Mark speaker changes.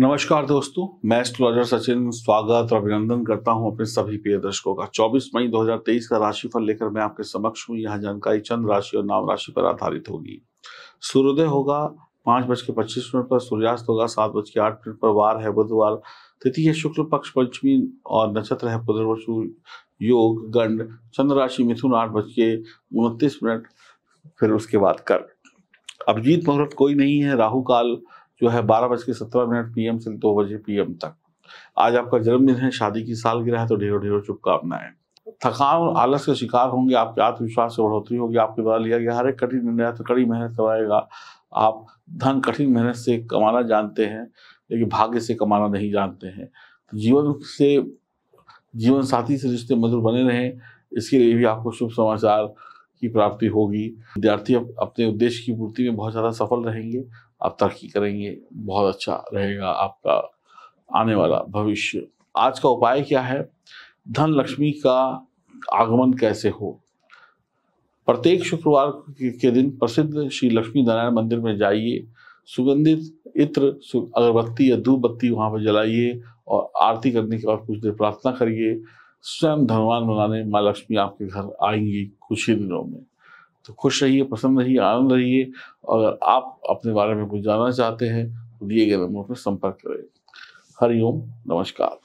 Speaker 1: नमस्कार दोस्तों मैं एस्ट्रोलॉजर सचिन स्वागत और अभिनंदन करता हूं अपने सभी प्रिय दर्शकों का 24 मई 2023 का राशिफल लेकर मैं आपके समक्ष हूं यह जानकारी चंद्र राशि और नाम राशि पर आधारित होगी सूर्योदय होगा पांच बज के पच्चीस मिनट पर सूर्यास्त होगा सात बज के आठ मिनट पर वार है बुधवार तिथि है शुक्ल पक्ष पंचमी और नक्षत्र है पुनर्वशु योग गंड चंद्र राशि मिथुन आठ बज के उनतीस मिनट फिर उसके बाद कर अभिजीत मुहूर्त कोई नहीं है राहु काल जो है बारह बज के सत्रह मिनट पी से दो बजे पी तक आज आपका जन्मदिन है शादी की सालगिरह है तो ढेरों ढेरों शुभकामनाएं थकान और आलस के शिकार होंगे आपके आत्मविश्वास से बढ़ोतरी होगी आपके द्वारा लिया गया हर एक कठिन निर्णय तो कड़ी मेहनत कराएगा आप धन कठिन मेहनत से कमाना जानते हैं लेकिन भाग्य से कमाना नहीं जानते हैं तो जीवन से जीवन साथी से रिश्ते मधुर बने रहें इसके लिए भी आपको शुभ समाचार की प्राप्ति होगी विद्यार्थी अपने उद्देश्य की पूर्ति में बहुत ज़्यादा सफल रहेंगे आप तरक्की करेंगे बहुत अच्छा रहेगा आपका आने वाला भविष्य आज का उपाय क्या है धन लक्ष्मी का आगमन कैसे हो प्रत्येक शुक्रवार के दिन प्रसिद्ध श्री लक्ष्मी नारायण मंदिर में जाइए सुगंधित इत्र अगरबत्ती या धूप बत्ती वहाँ पर जलाइए और आरती करने के बाद कुछ देर प्रार्थना करिए स्वयं धनवान बनाने माँ लक्ष्मी आपके घर आएंगी कुछ ही दिनों में तो खुश रहिए प्रसन्न रहिए आनंद रहिए अगर आप अपने बारे में कुछ जानना चाहते हैं तो दिए गए नंबर पर संपर्क करें हरिओम नमस्कार